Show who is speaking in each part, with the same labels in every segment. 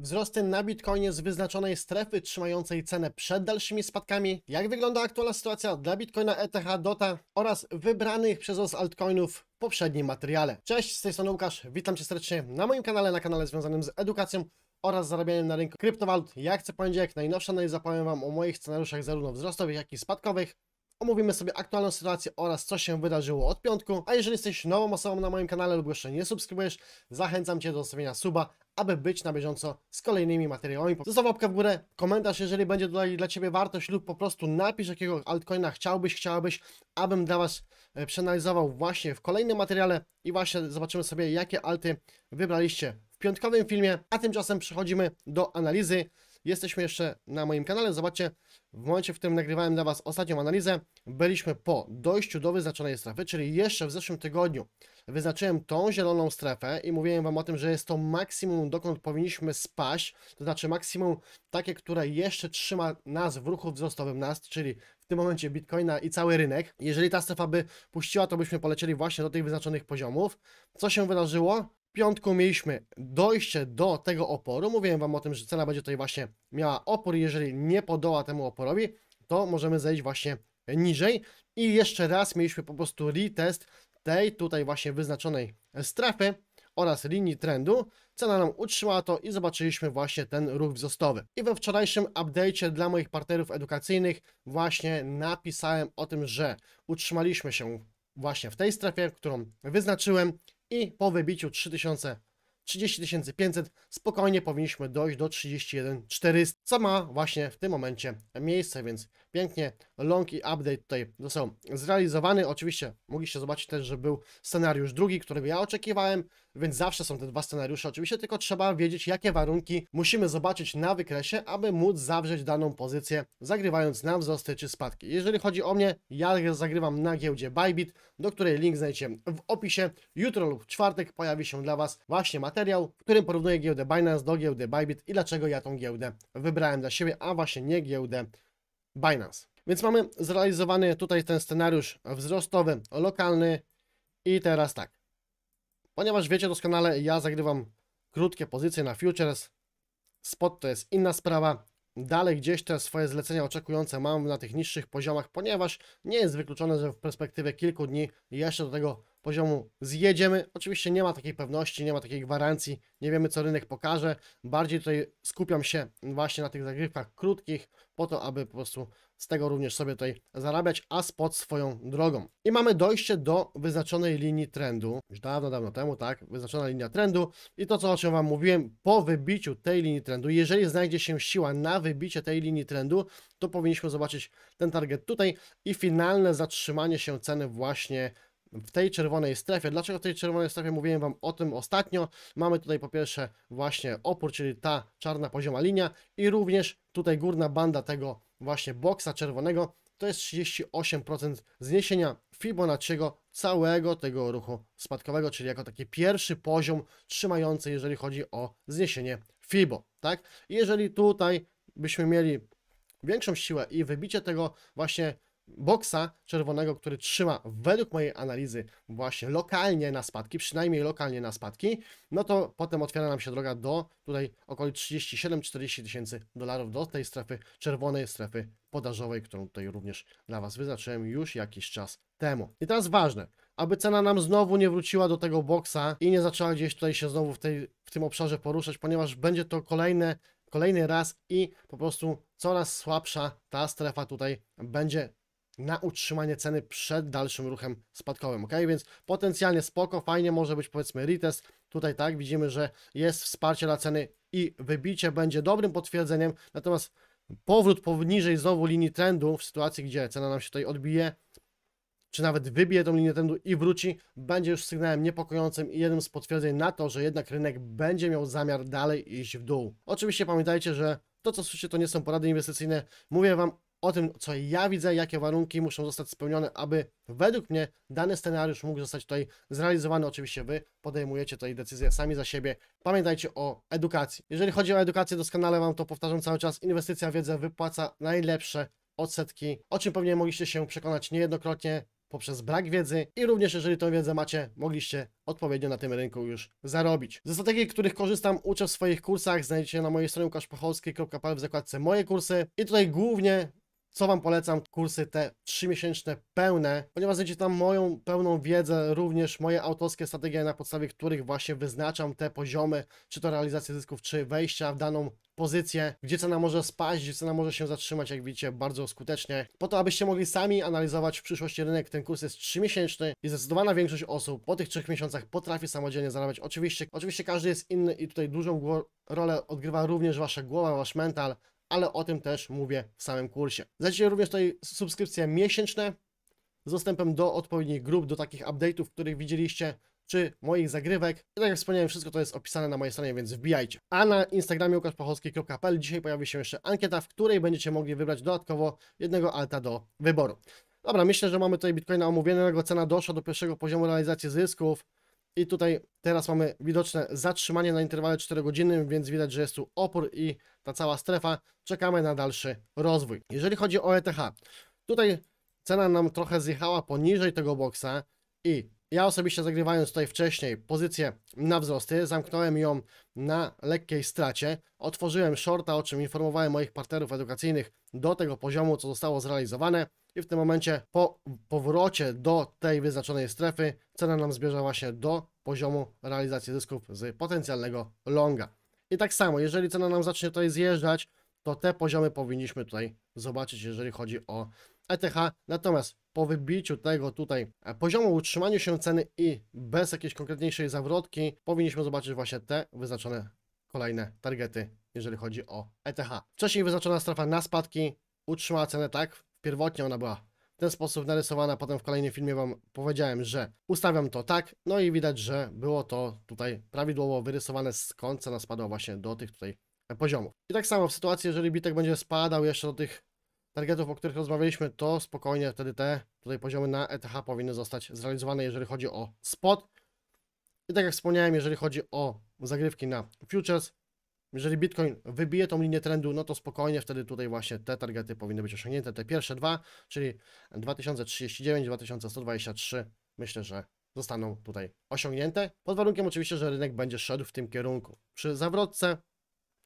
Speaker 1: Wzrosty na Bitcoinie z wyznaczonej strefy trzymającej cenę przed dalszymi spadkami. Jak wygląda aktualna sytuacja dla Bitcoina, ETH, DOTA oraz wybranych przez os altcoinów w poprzednim materiale. Cześć, z tej strony Łukasz, witam Cię serdecznie na moim kanale, na kanale związanym z edukacją oraz zarabianiem na rynku kryptowalut. Jak co poniedziałek najnowsza analiza powiem Wam o moich scenariuszach zarówno wzrostowych, jak i spadkowych. Omówimy sobie aktualną sytuację oraz co się wydarzyło od piątku. A jeżeli jesteś nową osobą na moim kanale lub jeszcze nie subskrybujesz, zachęcam Cię do zostawienia suba, aby być na bieżąco z kolejnymi materiałami. Zostaw łapkę w górę, komentarz, jeżeli będzie dla, dla Ciebie wartość lub po prostu napisz jakiego altcoina chciałbyś, chciałabyś, abym dla Was e, przeanalizował właśnie w kolejnym materiale i właśnie zobaczymy sobie, jakie alty wybraliście w piątkowym filmie, a tymczasem przechodzimy do analizy. Jesteśmy jeszcze na moim kanale, zobaczcie, w momencie, w którym nagrywałem dla Was ostatnią analizę, byliśmy po dojściu do wyznaczonej strefy, czyli jeszcze w zeszłym tygodniu wyznaczyłem tą zieloną strefę i mówiłem Wam o tym, że jest to maksimum, dokąd powinniśmy spaść, to znaczy maksimum takie, które jeszcze trzyma nas w ruchu wzrostowym, nas, czyli w tym momencie Bitcoina i cały rynek. Jeżeli ta strefa by puściła, to byśmy polecieli właśnie do tych wyznaczonych poziomów. Co się wydarzyło? Piątku mieliśmy dojście do tego oporu. Mówiłem Wam o tym, że cena będzie tutaj właśnie miała opór. Jeżeli nie podoła temu oporowi, to możemy zejść właśnie niżej. I jeszcze raz mieliśmy po prostu retest tej tutaj właśnie wyznaczonej strefy oraz linii trendu. Cena nam utrzymała to i zobaczyliśmy właśnie ten ruch wzrostowy. I we wczorajszym update'cie dla moich partnerów edukacyjnych właśnie napisałem o tym, że utrzymaliśmy się właśnie w tej strefie, którą wyznaczyłem i po wybiciu 3000 30 500 spokojnie powinniśmy dojść do 31 400, co ma właśnie w tym momencie miejsce, więc Pięknie long i update tutaj został zrealizowany. Oczywiście mogliście zobaczyć też, że był scenariusz drugi, którego ja oczekiwałem, więc zawsze są te dwa scenariusze. Oczywiście tylko trzeba wiedzieć, jakie warunki musimy zobaczyć na wykresie, aby móc zawrzeć daną pozycję, zagrywając na wzrosty czy spadki. Jeżeli chodzi o mnie, ja zagrywam na giełdzie Bybit, do której link znajdziecie w opisie. Jutro lub czwartek pojawi się dla Was właśnie materiał, w którym porównuję giełdę Binance do giełdy Bybit i dlaczego ja tą giełdę wybrałem dla siebie, a właśnie nie giełdę Binance. Więc mamy zrealizowany tutaj ten scenariusz wzrostowy, lokalny i teraz tak. Ponieważ wiecie doskonale, ja zagrywam krótkie pozycje na futures, spot to jest inna sprawa, dalej gdzieś te swoje zlecenia oczekujące mam na tych niższych poziomach, ponieważ nie jest wykluczone, że w perspektywie kilku dni jeszcze do tego poziomu zjedziemy. Oczywiście nie ma takiej pewności, nie ma takiej gwarancji, nie wiemy co rynek pokaże. Bardziej tutaj skupiam się właśnie na tych zagrywkach krótkich, po to, aby po prostu z tego również sobie tutaj zarabiać, a spod swoją drogą. I mamy dojście do wyznaczonej linii trendu, już dawno, dawno temu, tak, wyznaczona linia trendu i to, co o czym Wam mówiłem, po wybiciu tej linii trendu, jeżeli znajdzie się siła na wybicie tej linii trendu, to powinniśmy zobaczyć ten target tutaj i finalne zatrzymanie się ceny właśnie w tej czerwonej strefie. Dlaczego w tej czerwonej strefie? Mówiłem Wam o tym ostatnio. Mamy tutaj po pierwsze właśnie opór, czyli ta czarna pozioma linia i również tutaj górna banda tego właśnie boksa czerwonego. To jest 38% zniesienia Fibonacciego całego tego ruchu spadkowego, czyli jako taki pierwszy poziom trzymający, jeżeli chodzi o zniesienie Fibo, tak? Jeżeli tutaj byśmy mieli większą siłę i wybicie tego właśnie boksa czerwonego, który trzyma według mojej analizy właśnie lokalnie na spadki, przynajmniej lokalnie na spadki, no to potem otwiera nam się droga do tutaj około 37-40 tysięcy dolarów do tej strefy czerwonej, strefy podażowej, którą tutaj również dla Was wyznaczyłem już jakiś czas temu. I teraz ważne, aby cena nam znowu nie wróciła do tego boksa i nie zaczęła gdzieś tutaj się znowu w, tej, w tym obszarze poruszać, ponieważ będzie to kolejne kolejny raz i po prostu coraz słabsza ta strefa tutaj będzie na utrzymanie ceny przed dalszym ruchem spadkowym, ok? Więc potencjalnie spoko, fajnie może być powiedzmy retest, tutaj tak, widzimy, że jest wsparcie dla ceny i wybicie będzie dobrym potwierdzeniem, natomiast powrót poniżej znowu linii trendu w sytuacji, gdzie cena nam się tutaj odbije, czy nawet wybije tą linię trendu i wróci, będzie już sygnałem niepokojącym i jednym z potwierdzeń na to, że jednak rynek będzie miał zamiar dalej iść w dół. Oczywiście pamiętajcie, że to co słyszycie to nie są porady inwestycyjne, mówię Wam o tym, co ja widzę, jakie warunki muszą zostać spełnione, aby według mnie dany scenariusz mógł zostać tutaj zrealizowany. Oczywiście Wy podejmujecie tutaj decyzję sami za siebie. Pamiętajcie o edukacji. Jeżeli chodzi o edukację, doskonale Wam to powtarzam cały czas. Inwestycja w wiedzę wypłaca najlepsze odsetki, o czym pewnie mogliście się przekonać niejednokrotnie poprzez brak wiedzy i również jeżeli tę wiedzę macie, mogliście odpowiednio na tym rynku już zarobić. Ze strategii, których korzystam, uczę w swoich kursach, znajdziecie na mojej stronie łukaszpochowskiej.pl w zakładce moje kursy i tutaj głównie co Wam polecam, kursy te trzymiesięczne pełne, ponieważ będzie tam moją pełną wiedzę, również moje autorskie strategie, na podstawie których właśnie wyznaczam te poziomy, czy to realizacja zysków, czy wejścia w daną pozycję, gdzie cena może spaść, gdzie cena może się zatrzymać, jak widzicie, bardzo skutecznie. Po to, abyście mogli sami analizować w przyszłości rynek, ten kurs jest 3-miesięczny i zdecydowana większość osób po tych 3 miesiącach potrafi samodzielnie zarabiać. Oczywiście, oczywiście każdy jest inny i tutaj dużą rolę odgrywa również wasza głowa, wasz mental, ale o tym też mówię w samym kursie. Znajdziecie również tutaj subskrypcje miesięczne z dostępem do odpowiednich grup, do takich update'ów, których widzieliście, czy moich zagrywek. I tak jak wspomniałem, wszystko to jest opisane na mojej stronie, więc wbijajcie. A na Instagramie łukaszpachowski.pl dzisiaj pojawi się jeszcze ankieta, w której będziecie mogli wybrać dodatkowo jednego alta do wyboru. Dobra, myślę, że mamy tutaj Bitcoina omówionego, cena doszła do pierwszego poziomu realizacji zysków. I tutaj teraz mamy widoczne zatrzymanie na interwale 4 godziny, więc widać, że jest tu opór i ta cała strefa. Czekamy na dalszy rozwój. Jeżeli chodzi o ETH, tutaj cena nam trochę zjechała poniżej tego boksa i ja osobiście zagrywając tutaj wcześniej pozycję na wzrosty, zamknąłem ją na lekkiej stracie, otworzyłem shorta, o czym informowałem moich partnerów edukacyjnych do tego poziomu, co zostało zrealizowane i w tym momencie po powrocie do tej wyznaczonej strefy cena nam zbierze właśnie do poziomu realizacji zysków z potencjalnego longa. I tak samo, jeżeli cena nam zacznie tutaj zjeżdżać, to te poziomy powinniśmy tutaj zobaczyć, jeżeli chodzi o ETH. Natomiast po wybiciu tego tutaj e, poziomu utrzymaniu się ceny i bez jakiejś konkretniejszej zawrotki powinniśmy zobaczyć właśnie te wyznaczone kolejne targety, jeżeli chodzi o ETH. Wcześniej wyznaczona strefa na spadki utrzymała cenę tak Pierwotnie ona była w ten sposób narysowana, potem w kolejnym filmie Wam powiedziałem, że ustawiam to tak, no i widać, że było to tutaj prawidłowo wyrysowane końca na no spadła właśnie do tych tutaj poziomów. I tak samo w sytuacji, jeżeli bitek będzie spadał jeszcze do tych targetów, o których rozmawialiśmy, to spokojnie wtedy te tutaj poziomy na ETH powinny zostać zrealizowane, jeżeli chodzi o spot. I tak jak wspomniałem, jeżeli chodzi o zagrywki na futures, jeżeli Bitcoin wybije tą linię trendu, no to spokojnie wtedy tutaj właśnie te targety powinny być osiągnięte. Te pierwsze dwa, czyli 2039, 2123, myślę, że zostaną tutaj osiągnięte. Pod warunkiem oczywiście, że rynek będzie szedł w tym kierunku. Przy zawrotce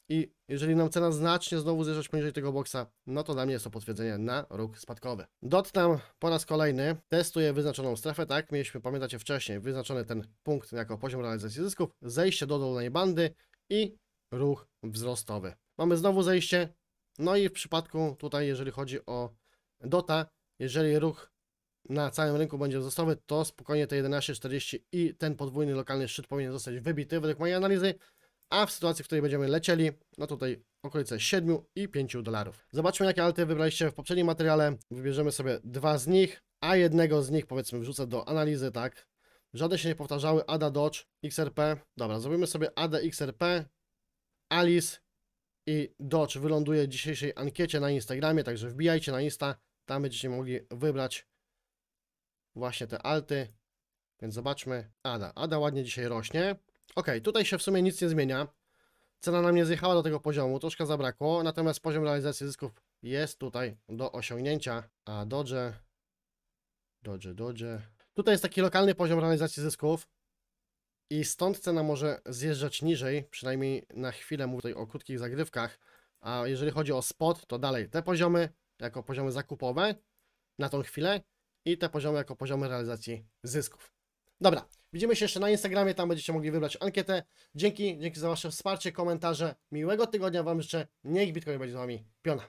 Speaker 1: i jeżeli nam cena znacznie znowu zjeżdżać poniżej tego boksa, no to dla mnie jest to potwierdzenie na róg spadkowy. Dotnę po raz kolejny testuję wyznaczoną strefę, tak? Mieliśmy, pamiętacie wcześniej, wyznaczony ten punkt jako poziom realizacji zysków, zejście do dolnej bandy i ruch wzrostowy. Mamy znowu zejście, no i w przypadku tutaj, jeżeli chodzi o DOTA, jeżeli ruch na całym rynku będzie wzrostowy, to spokojnie te 11,40 i ten podwójny lokalny szczyt powinien zostać wybity według mojej analizy, a w sytuacji, w której będziemy lecieli, no tutaj okolice 7 i 5 dolarów. Zobaczmy, jakie alty wybraliście w poprzednim materiale. Wybierzemy sobie dwa z nich, a jednego z nich powiedzmy wrzucę do analizy, tak? Żadne się nie powtarzały, ADA, Dodge, XRP. Dobra, zrobimy sobie ADA, XRP, Alice i Dodge wyląduje w dzisiejszej ankiecie na Instagramie, także wbijajcie na Insta, tam będziecie mogli wybrać właśnie te alty, więc zobaczmy. Ada, Ada ładnie dzisiaj rośnie. Ok, tutaj się w sumie nic nie zmienia, cena nam nie zjechała do tego poziomu, troszkę zabrakło, natomiast poziom realizacji zysków jest tutaj do osiągnięcia, a Dodge, Dodge, Dodge. Tutaj jest taki lokalny poziom realizacji zysków, i stąd cena może zjeżdżać niżej, przynajmniej na chwilę mówię tutaj o krótkich zagrywkach. A jeżeli chodzi o spot, to dalej te poziomy jako poziomy zakupowe na tą chwilę i te poziomy jako poziomy realizacji zysków. Dobra, widzimy się jeszcze na Instagramie, tam będziecie mogli wybrać ankietę. Dzięki, dzięki za Wasze wsparcie, komentarze. Miłego tygodnia Wam życzę. Niech Bitcoin będzie z Wami piona.